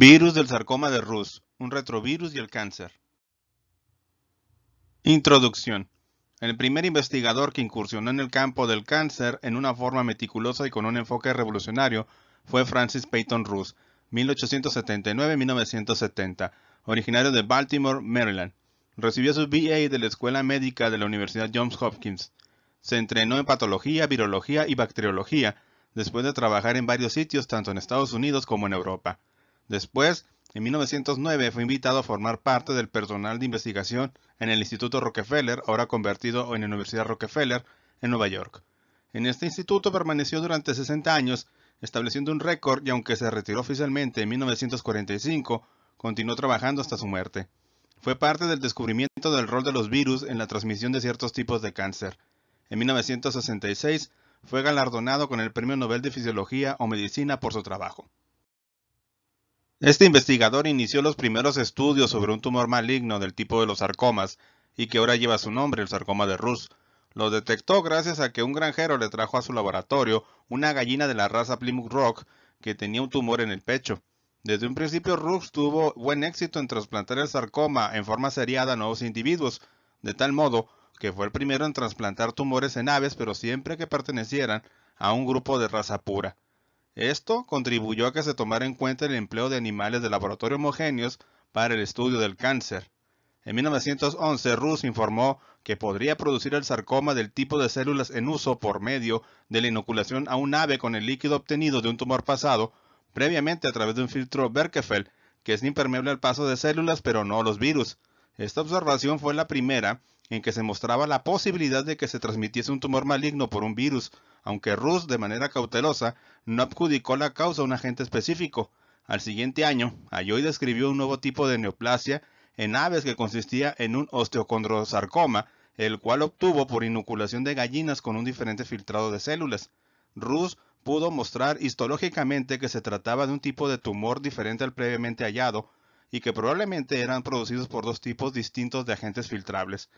Virus del sarcoma de Rus, un retrovirus y el cáncer. Introducción. El primer investigador que incursionó en el campo del cáncer en una forma meticulosa y con un enfoque revolucionario fue Francis Peyton Rus, 1879-1970, originario de Baltimore, Maryland. Recibió su BA de la Escuela Médica de la Universidad Johns Hopkins. Se entrenó en patología, virología y bacteriología, después de trabajar en varios sitios tanto en Estados Unidos como en Europa. Después, en 1909 fue invitado a formar parte del personal de investigación en el Instituto Rockefeller, ahora convertido en la Universidad Rockefeller, en Nueva York. En este instituto permaneció durante 60 años, estableciendo un récord y aunque se retiró oficialmente en 1945, continuó trabajando hasta su muerte. Fue parte del descubrimiento del rol de los virus en la transmisión de ciertos tipos de cáncer. En 1966 fue galardonado con el Premio Nobel de Fisiología o Medicina por su trabajo. Este investigador inició los primeros estudios sobre un tumor maligno del tipo de los sarcomas y que ahora lleva su nombre, el sarcoma de Rus. Lo detectó gracias a que un granjero le trajo a su laboratorio una gallina de la raza Plymouth Rock que tenía un tumor en el pecho. Desde un principio Rous tuvo buen éxito en trasplantar el sarcoma en forma seriada a nuevos individuos, de tal modo que fue el primero en trasplantar tumores en aves pero siempre que pertenecieran a un grupo de raza pura. Esto contribuyó a que se tomara en cuenta el empleo de animales de laboratorio homogéneos para el estudio del cáncer. En 1911, Rus informó que podría producir el sarcoma del tipo de células en uso por medio de la inoculación a un ave con el líquido obtenido de un tumor pasado, previamente a través de un filtro Berkefeld, que es impermeable al paso de células pero no a los virus. Esta observación fue la primera en que se mostraba la posibilidad de que se transmitiese un tumor maligno por un virus, aunque Rus, de manera cautelosa, no adjudicó la causa a un agente específico. Al siguiente año, Ayoy describió un nuevo tipo de neoplasia en aves que consistía en un osteocondrosarcoma, el cual obtuvo por inoculación de gallinas con un diferente filtrado de células. Rus pudo mostrar histológicamente que se trataba de un tipo de tumor diferente al previamente hallado y que probablemente eran producidos por dos tipos distintos de agentes filtrables.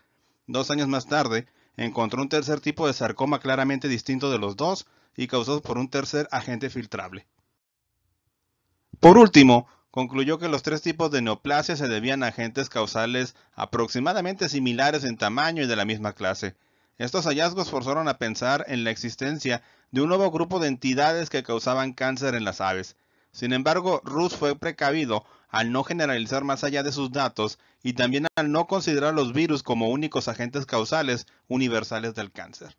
Dos años más tarde, encontró un tercer tipo de sarcoma claramente distinto de los dos y causado por un tercer agente filtrable. Por último, concluyó que los tres tipos de neoplasia se debían a agentes causales aproximadamente similares en tamaño y de la misma clase. Estos hallazgos forzaron a pensar en la existencia de un nuevo grupo de entidades que causaban cáncer en las aves. Sin embargo, Rus fue precavido al no generalizar más allá de sus datos y también al no considerar los virus como únicos agentes causales universales del cáncer.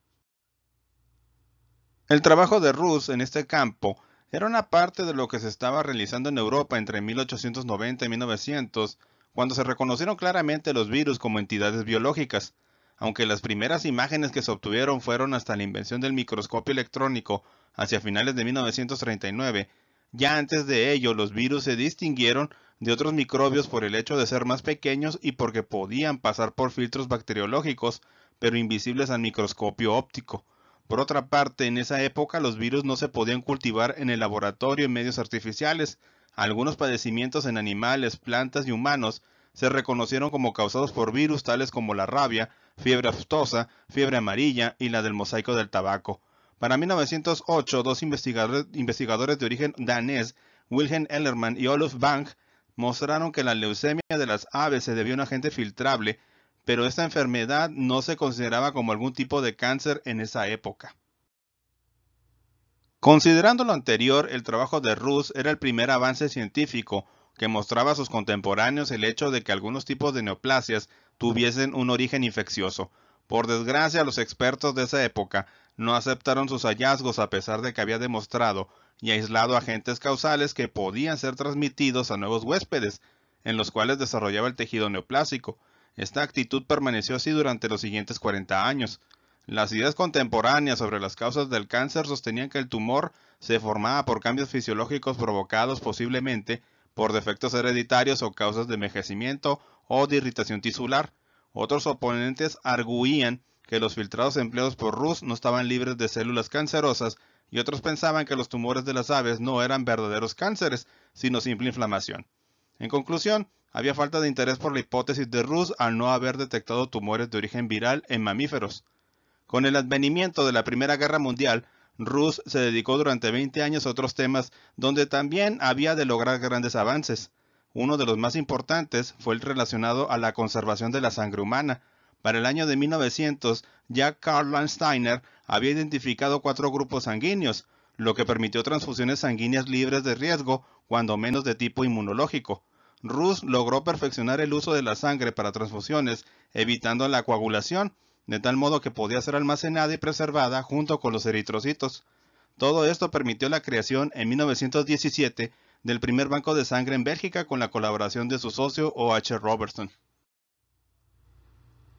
El trabajo de Rus en este campo era una parte de lo que se estaba realizando en Europa entre 1890 y 1900, cuando se reconocieron claramente los virus como entidades biológicas, aunque las primeras imágenes que se obtuvieron fueron hasta la invención del microscopio electrónico hacia finales de 1939, ya antes de ello, los virus se distinguieron de otros microbios por el hecho de ser más pequeños y porque podían pasar por filtros bacteriológicos, pero invisibles al microscopio óptico. Por otra parte, en esa época los virus no se podían cultivar en el laboratorio en medios artificiales. Algunos padecimientos en animales, plantas y humanos se reconocieron como causados por virus tales como la rabia, fiebre aftosa, fiebre amarilla y la del mosaico del tabaco. Para 1908, dos investigadores, de origen danés, Wilhelm Ellerman y Olof Bank, mostraron que la leucemia de las aves se debía a un agente filtrable, pero esta enfermedad no se consideraba como algún tipo de cáncer en esa época. Considerando lo anterior, el trabajo de Rus era el primer avance científico que mostraba a sus contemporáneos el hecho de que algunos tipos de neoplasias tuviesen un origen infeccioso, por desgracia, los expertos de esa época no aceptaron sus hallazgos a pesar de que había demostrado y aislado agentes causales que podían ser transmitidos a nuevos huéspedes, en los cuales desarrollaba el tejido neoplásico. Esta actitud permaneció así durante los siguientes 40 años. Las ideas contemporáneas sobre las causas del cáncer sostenían que el tumor se formaba por cambios fisiológicos provocados posiblemente por defectos hereditarios o causas de envejecimiento o de irritación tisular. Otros oponentes arguían que los filtrados empleados por Rus no estaban libres de células cancerosas y otros pensaban que los tumores de las aves no eran verdaderos cánceres, sino simple inflamación. En conclusión, había falta de interés por la hipótesis de Rus al no haber detectado tumores de origen viral en mamíferos. Con el advenimiento de la Primera Guerra Mundial, Rus se dedicó durante 20 años a otros temas donde también había de lograr grandes avances. Uno de los más importantes fue el relacionado a la conservación de la sangre humana. Para el año de 1900, Jack Carl Steiner había identificado cuatro grupos sanguíneos, lo que permitió transfusiones sanguíneas libres de riesgo, cuando menos de tipo inmunológico. Rus logró perfeccionar el uso de la sangre para transfusiones, evitando la coagulación, de tal modo que podía ser almacenada y preservada junto con los eritrocitos. Todo esto permitió la creación en 1917 del primer banco de sangre en Bélgica con la colaboración de su socio O.H. Robertson.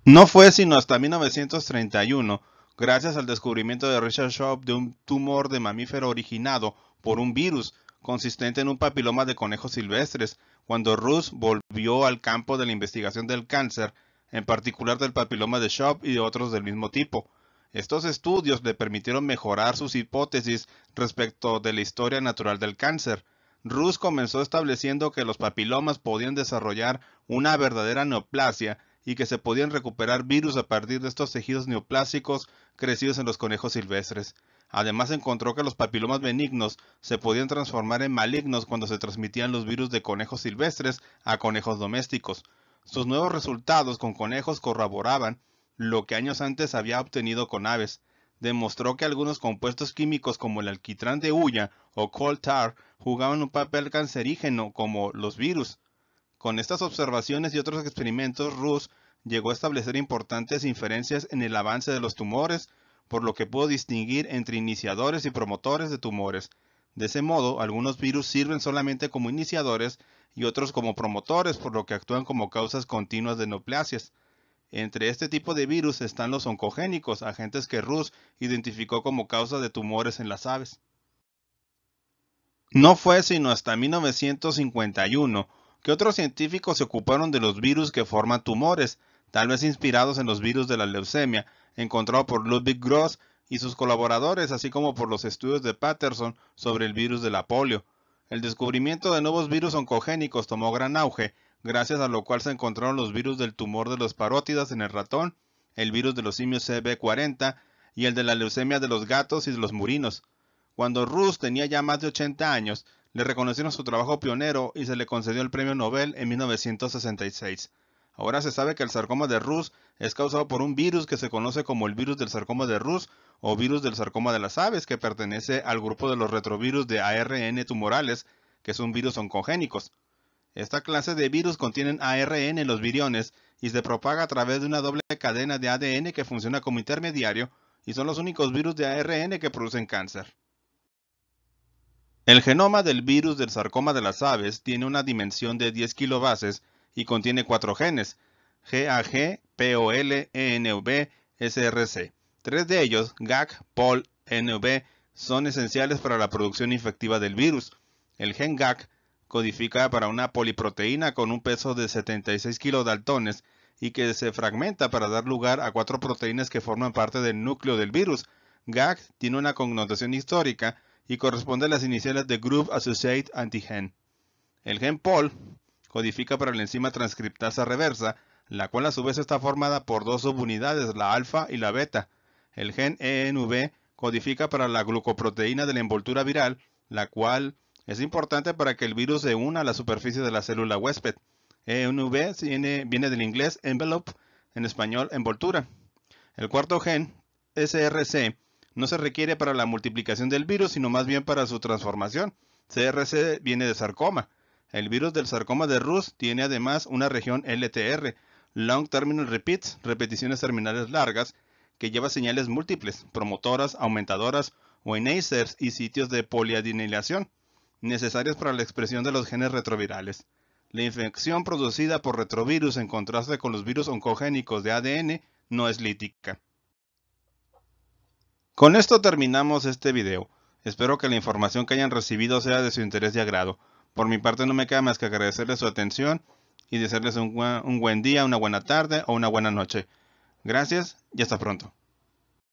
No fue sino hasta 1931, gracias al descubrimiento de Richard Schaub de un tumor de mamífero originado por un virus consistente en un papiloma de conejos silvestres, cuando Rus volvió al campo de la investigación del cáncer, en particular del papiloma de Schaub y de otros del mismo tipo. Estos estudios le permitieron mejorar sus hipótesis respecto de la historia natural del cáncer. Rus comenzó estableciendo que los papilomas podían desarrollar una verdadera neoplasia y que se podían recuperar virus a partir de estos tejidos neoplásicos crecidos en los conejos silvestres. Además encontró que los papilomas benignos se podían transformar en malignos cuando se transmitían los virus de conejos silvestres a conejos domésticos. Sus nuevos resultados con conejos corroboraban lo que años antes había obtenido con aves demostró que algunos compuestos químicos como el alquitrán de hulla o coal tar jugaban un papel cancerígeno como los virus. Con estas observaciones y otros experimentos, Rus llegó a establecer importantes inferencias en el avance de los tumores, por lo que pudo distinguir entre iniciadores y promotores de tumores. De ese modo, algunos virus sirven solamente como iniciadores y otros como promotores, por lo que actúan como causas continuas de neoplasias. Entre este tipo de virus están los oncogénicos, agentes que Rus identificó como causa de tumores en las aves. No fue sino hasta 1951 que otros científicos se ocuparon de los virus que forman tumores, tal vez inspirados en los virus de la leucemia, encontrado por Ludwig Gross y sus colaboradores, así como por los estudios de Patterson sobre el virus de la polio. El descubrimiento de nuevos virus oncogénicos tomó gran auge gracias a lo cual se encontraron los virus del tumor de los parótidas en el ratón, el virus de los simios CB40 y el de la leucemia de los gatos y los murinos. Cuando Rus tenía ya más de 80 años, le reconocieron su trabajo pionero y se le concedió el premio Nobel en 1966. Ahora se sabe que el sarcoma de Rus es causado por un virus que se conoce como el virus del sarcoma de Rus o virus del sarcoma de las aves, que pertenece al grupo de los retrovirus de ARN tumorales, que son virus oncogénicos. Esta clase de virus contienen ARN en los viriones y se propaga a través de una doble cadena de ADN que funciona como intermediario y son los únicos virus de ARN que producen cáncer. El genoma del virus del sarcoma de las aves tiene una dimensión de 10 kilobases y contiene cuatro genes, GAG, POL, ENV, SRC. Tres de ellos, GAC, POL, ENV, son esenciales para la producción infectiva del virus. El gen GAC codifica para una poliproteína con un peso de 76 kilodaltones y que se fragmenta para dar lugar a cuatro proteínas que forman parte del núcleo del virus. GAG tiene una connotación histórica y corresponde a las iniciales de Group Associate Antigen. El gen POL codifica para la enzima transcriptasa reversa, la cual a su vez está formada por dos subunidades, la alfa y la beta. El gen ENV codifica para la glucoproteína de la envoltura viral, la cual es importante para que el virus se una a la superficie de la célula huésped. ENV viene, viene del inglés envelope, en español envoltura. El cuarto gen, SRC, no se requiere para la multiplicación del virus, sino más bien para su transformación. CRC viene de sarcoma. El virus del sarcoma de Rus tiene además una región LTR, Long Terminal Repeats, repeticiones terminales largas, que lleva señales múltiples, promotoras, aumentadoras o enhancers y sitios de poliadenilación necesarias para la expresión de los genes retrovirales. La infección producida por retrovirus en contraste con los virus oncogénicos de ADN no es lítica. Con esto terminamos este video. Espero que la información que hayan recibido sea de su interés y agrado. Por mi parte no me queda más que agradecerles su atención y desearles un buen día, una buena tarde o una buena noche. Gracias y hasta pronto.